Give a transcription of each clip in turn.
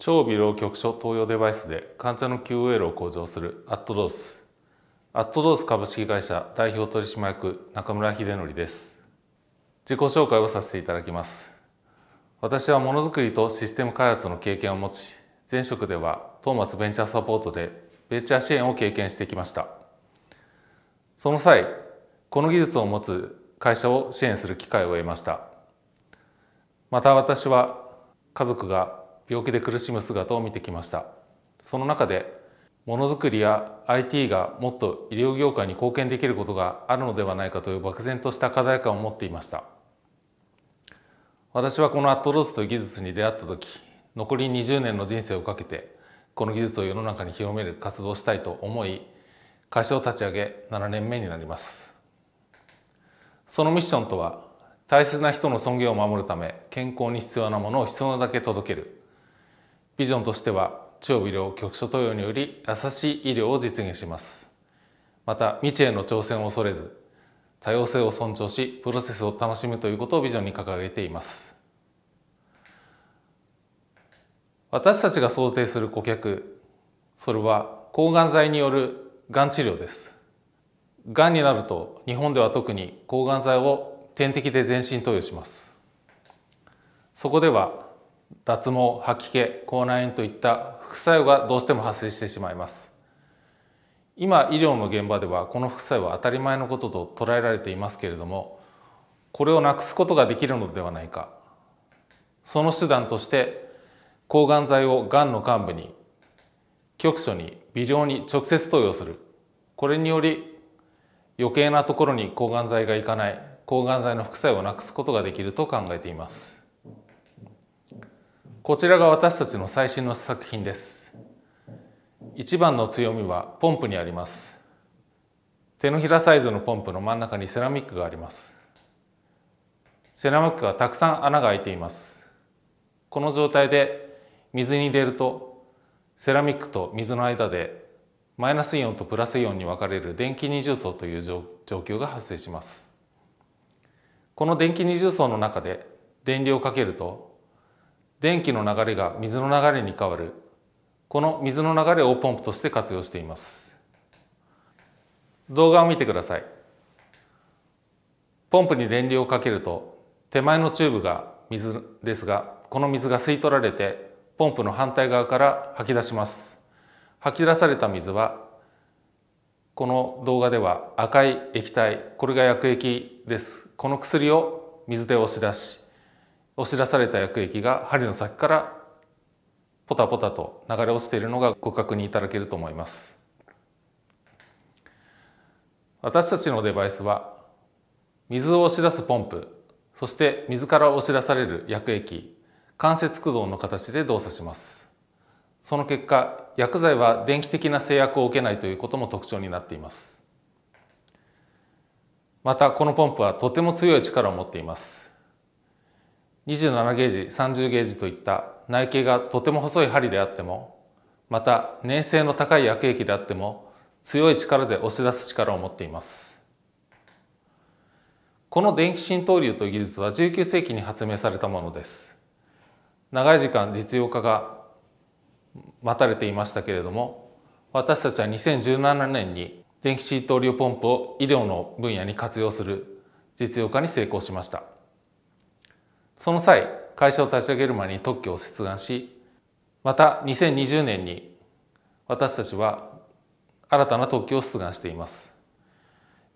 超微量局所投与デバイスで患者の QOL を向上するアットドースアットドース株式会社代表取締役中村秀則です自己紹介をさせていただきます私はものづくりとシステム開発の経験を持ち前職ではトーマツベンチャーサポートでベンチャー支援を経験してきましたその際この技術を持つ会社を支援する機会を得ましたまた私は家族が病気で苦しむ姿を見てきましたその中でものづくりや IT がもっと医療業界に貢献できることがあるのではないかという漠然とした課題感を持っていました私はこのアットローズという技術に出会った時残り20年の人生をかけてこの技術を世の中に広める活動をしたいと思い会社を立ち上げ7年目になりますそのミッションとは大切な人の尊厳を守るため健康に必要なものを必要なだけ届けるビジョンとしては超微量局所投与により優しい医療を実現しますまた未知への挑戦を恐れず多様性を尊重しプロセスを楽しむということをビジョンに掲げています私たちが想定する顧客それは抗がん剤によるがん治療ですがんになると日本では特に抗がん剤を点滴で全身投与しますそこでは脱毛吐き気口内炎といった副作用がどうしても発生してしまいます今医療の現場ではこの副作用は当たり前のことと捉えられていますけれどもこれをなくすことができるのではないかその手段として抗がん剤をがんの幹部に局所に微量に直接投与するこれにより余計なところに抗がん剤がいかない抗がん剤の副作用をなくすことができると考えていますこちらが私たちの最新の作品です一番の強みはポンプにあります手のひらサイズのポンプの真ん中にセラミックがありますセラミックはたくさん穴が開いていますこの状態で水に入れるとセラミックと水の間でマイナスイオンとプラスイオンに分かれる電気二重層という状況が発生しますこの電気二重層の中で電流をかけると電気の流れが水の流れに変わるこの水の流れをポンプとして活用しています動画を見てくださいポンプに電流をかけると手前のチューブが水ですがこの水が吸い取られてポンプの反対側から吐き出します吐き出された水はこの動画では赤い液体これが薬液ですこの薬を水で押し出し押し出された薬液が針の先からポタポタと流れ落ちているのがご確認いただけると思います私たちのデバイスは水を押し出すポンプそして水から押し出される薬液関節駆動の形で動作しますその結果薬剤は電気的な制約を受けないということも特徴になっていますまたこのポンプはとても強い力を持っています27ゲージ30ゲージといった内径がとても細い針であってもまた粘性の高い悪液であっても強い力で押し出す力を持っていますこの電気浸透流という技術は19世紀に発明されたものです長い時間実用化が待たれていましたけれども私たちは2017年に電気浸透流ポンプを医療の分野に活用する実用化に成功しましたその際会社を立ち上げる前に特許を出願しまた2020年に私たちは新たな特許を出願しています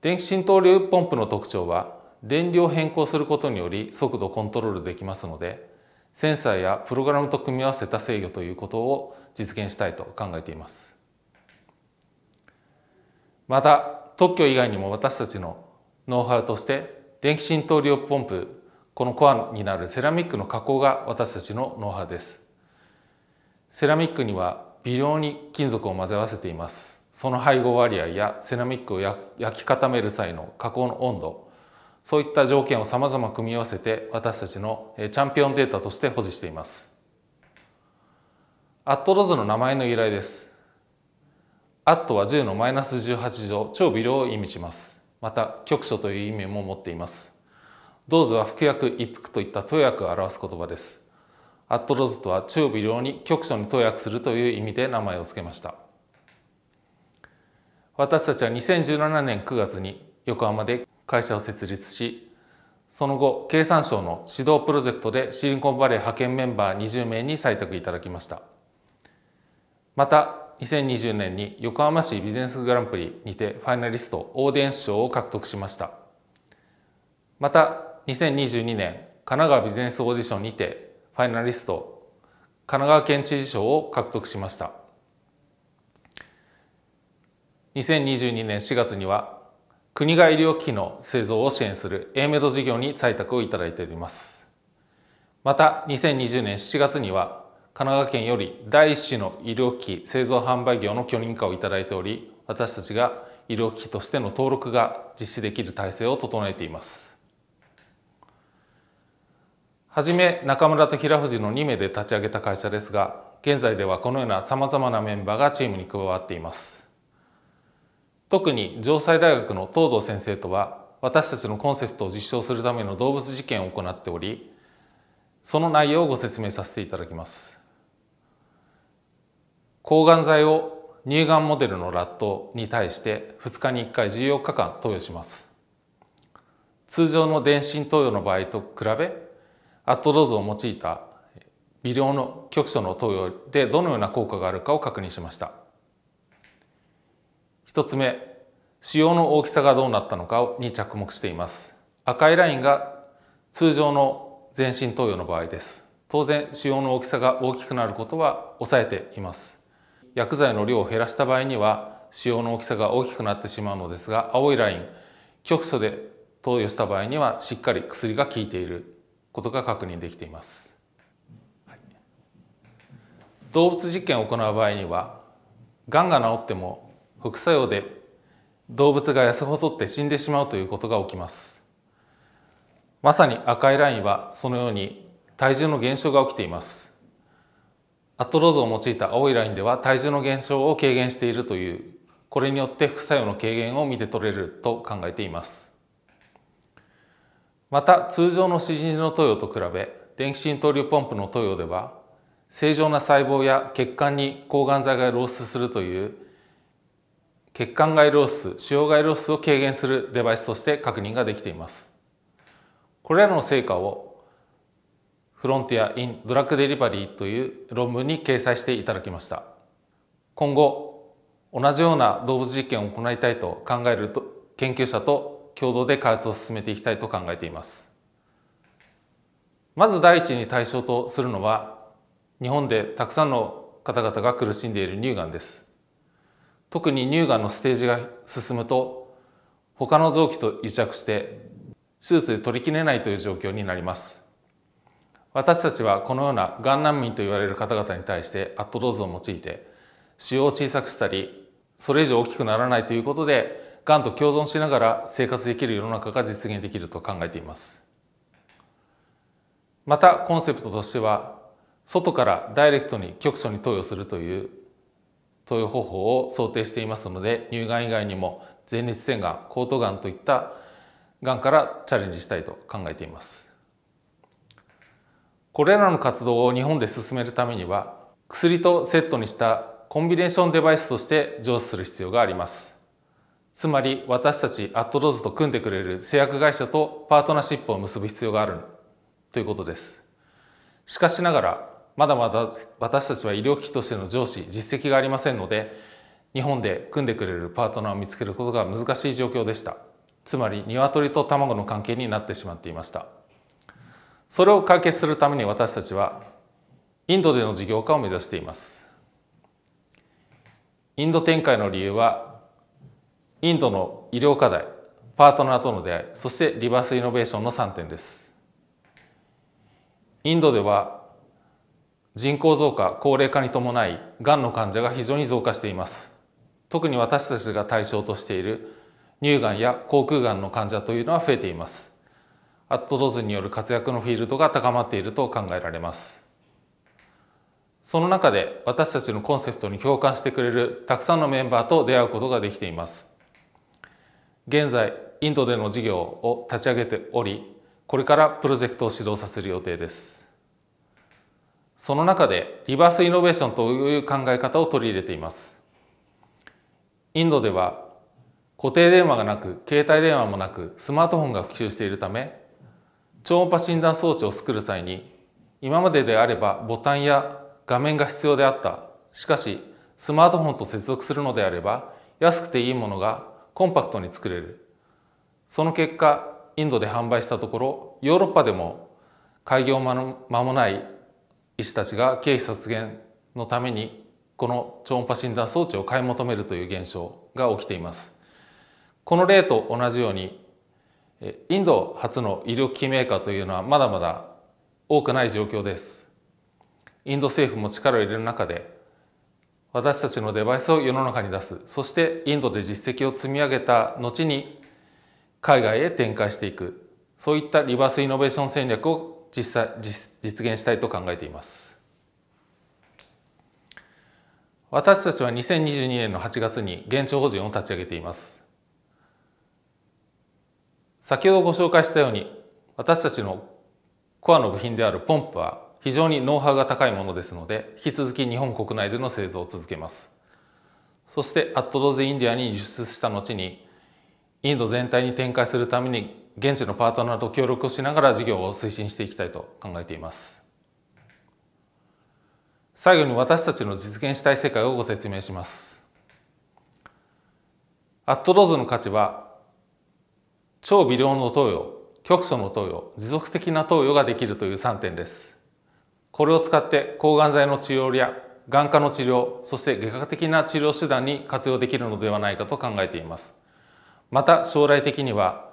電気浸透量ポンプの特徴は電流を変更することにより速度をコントロールできますのでセンサーやプログラムと組み合わせた制御ということを実現したいと考えていますまた特許以外にも私たちのノウハウとして電気浸透量ポンプこのコアになるセラミックの加工が私たちのノウハウですセラミックには微量に金属を混ぜ合わせていますその配合割合やセラミックを焼き固める際の加工の温度そういった条件をさまざま組み合わせて私たちのチャンピオンデータとして保持していますアットロズの名前の由来ですアットは10のマイナス18乗超微量を意味しますまた局所という意味も持っていますドーズは服薬一服といった投薬を表す言葉です。アットロズとは中部医療に局所に投薬するという意味で名前を付けました。私たちは2017年9月に横浜で会社を設立し、その後、経産省の指導プロジェクトでシリコンバレー派遣メンバー20名に採択いただきました。また、2020年に横浜市ビジネスグランプリにてファイナリストオーディエンス賞を獲得しました。また、2022年神奈川ビジネスオーディションにてファイナリスト神奈川県知事賞を獲得しました2022年4月には国が医療機器の製造を支援する A メド事業に採択をいただいておりますまた2020年7月には神奈川県より第一種の医療機器製造販売業の許認可をいただいており私たちが医療機器としての登録が実施できる体制を整えていますはじめ中村と平藤の2名で立ち上げた会社ですが現在ではこのようなさまざまなメンバーがチームに加わっています特に城西大学の東堂先生とは私たちのコンセプトを実証するための動物実験を行っておりその内容をご説明させていただきます抗がん剤を乳がんモデルのラットに対して2日に1回14日間投与します通常の電信投与の場合と比べアットローズを用いた微量の局所の投与でどのような効果があるかを確認しました一つ目腫瘍の大きさがどうなったのかに着目しています赤いラインが通常の全身投与の場合です当然腫瘍の大きさが大きくなることは抑えています薬剤の量を減らした場合には腫瘍の大きさが大きくなってしまうのですが青いライン局所で投与した場合にはしっかり薬が効いていることが確認できています。動物実験を行う場合にはがんが治っても副作用で動物が痩せ細って死んでしまうということが起きますまさに赤いラインはそのように体重の減少が起きていますアトローズを用いた青いラインでは体重の減少を軽減しているというこれによって副作用の軽減を見て取れると考えていますまた通常の詩人の投与と比べ電気浸透流ポンプの投与では正常な細胞や血管に抗がん剤が漏出するという血管外漏出腫瘍外漏出を軽減するデバイスとして確認ができていますこれらの成果をフロンティア・イン・ドラッグ・デリバリーという論文に掲載していただきました今後同じような動物実験を行いたいと考える研究者と共同で開発を進めていきたいと考えていますまず第一に対象とするのは日本でたくさんの方々が苦しんでいる乳がんです特に乳がんのステージが進むと他の臓器と癒着して手術で取り切れないという状況になります私たちはこのようながん難民と言われる方々に対してアットローズを用いて腫瘍を小さくしたりそれ以上大きくならないということでがんと共存しながら生活できる世の中が実現できると考えていますまたコンセプトとしては外からダイレクトに局所に投与するという投与方法を想定していますので乳がん以外にも前立腺がん喉頭がんといったがんからチャレンジしたいと考えていますこれらの活動を日本で進めるためには薬とセットにしたコンビネーションデバイスとして上手する必要がありますつまり私たちアットローズと組んでくれる製薬会社とパートナーシップを結ぶ必要があるということです。しかしながらまだまだ私たちは医療機器としての上司実績がありませんので日本で組んでくれるパートナーを見つけることが難しい状況でしたつまり鶏と卵の関係になってしまっていましたそれを解決するために私たちはインドでの事業化を目指していますインド展開の理由はインドの医療課題パートナーとの出会いそしてリバースイノベーションの3点ですインドでは人口増加高齢化に伴いがんの患者が非常に増加しています特に私たちが対象としている乳がんや口腔がんの患者というのは増えていますアットローズによる活躍のフィールドが高まっていると考えられますその中で私たちのコンセプトに共感してくれるたくさんのメンバーと出会うことができています現在インドでの事業を立ち上げておりこれからプロジェクトを始動させる予定ですその中でリバースイノベーションという考え方を取り入れていますインドでは固定電話がなく携帯電話もなくスマートフォンが普及しているため超音波診断装置を作る際に今までであればボタンや画面が必要であったしかしスマートフォンと接続するのであれば安くていいものがコンパクトに作れるその結果インドで販売したところヨーロッパでも開業間の間もない医師たちが経費削減のためにこの超音波診断装置を買い求めるという現象が起きていますこの例と同じようにインド初の医療機器メーカーというのはまだまだ多くない状況ですインド政府も力を入れる中で私たちのデバイスを世の中に出すそしてインドで実績を積み上げた後に海外へ展開していくそういったリバースイノベーション戦略を実際実現したいと考えています私たちは2022年の8月に現地法人を立ち上げています先ほどご紹介したように私たちのコアの部品であるポンプは非常にノウハウが高いものですので引き続き日本国内での製造を続けますそしてアットローズインディアに輸出した後にインド全体に展開するために現地のパートナーと協力をしながら事業を推進していきたいと考えています最後に私たちの実現したい世界をご説明しますアットローズの価値は超微量の投与局所の投与持続的な投与ができるという3点ですこれを使って抗がん剤の治療や眼科の治療、そして外科的な治療手段に活用できるのではないかと考えています。また将来的には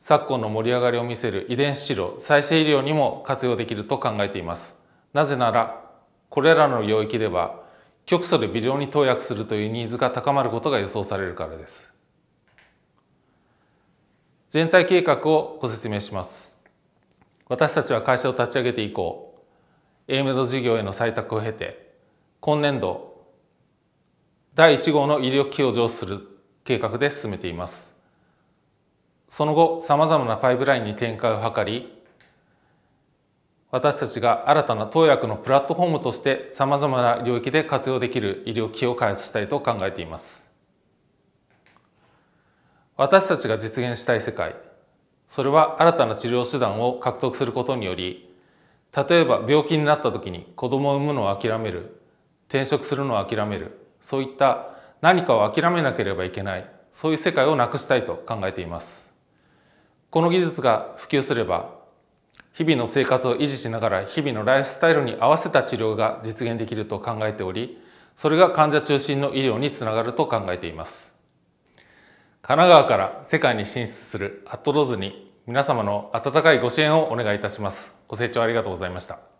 昨今の盛り上がりを見せる遺伝子治療、再生医療にも活用できると考えています。なぜなら、これらの領域では極素で微量に投薬するというニーズが高まることが予想されるからです。全体計画をご説明します。私たちは会社を立ち上げて以降、エイメド事業への採択を経て今年度第1号の医療機を上する計画で進めていますその後さまざまなパイプラインに展開を図り私たちが新たな投薬のプラットフォームとしてさまざまな領域で活用できる医療機を開発したいと考えています私たちが実現したい世界それは新たな治療手段を獲得することにより例えば病気になった時に子供を産むのを諦める転職するのを諦めるそういった何かを諦めなければいけないそういう世界をなくしたいと考えていますこの技術が普及すれば日々の生活を維持しながら日々のライフスタイルに合わせた治療が実現できると考えておりそれが患者中心の医療につながると考えています神奈川から世界に進出するアットローズに皆様の温かいご支援をお願いいたします。ご清聴ありがとうございました。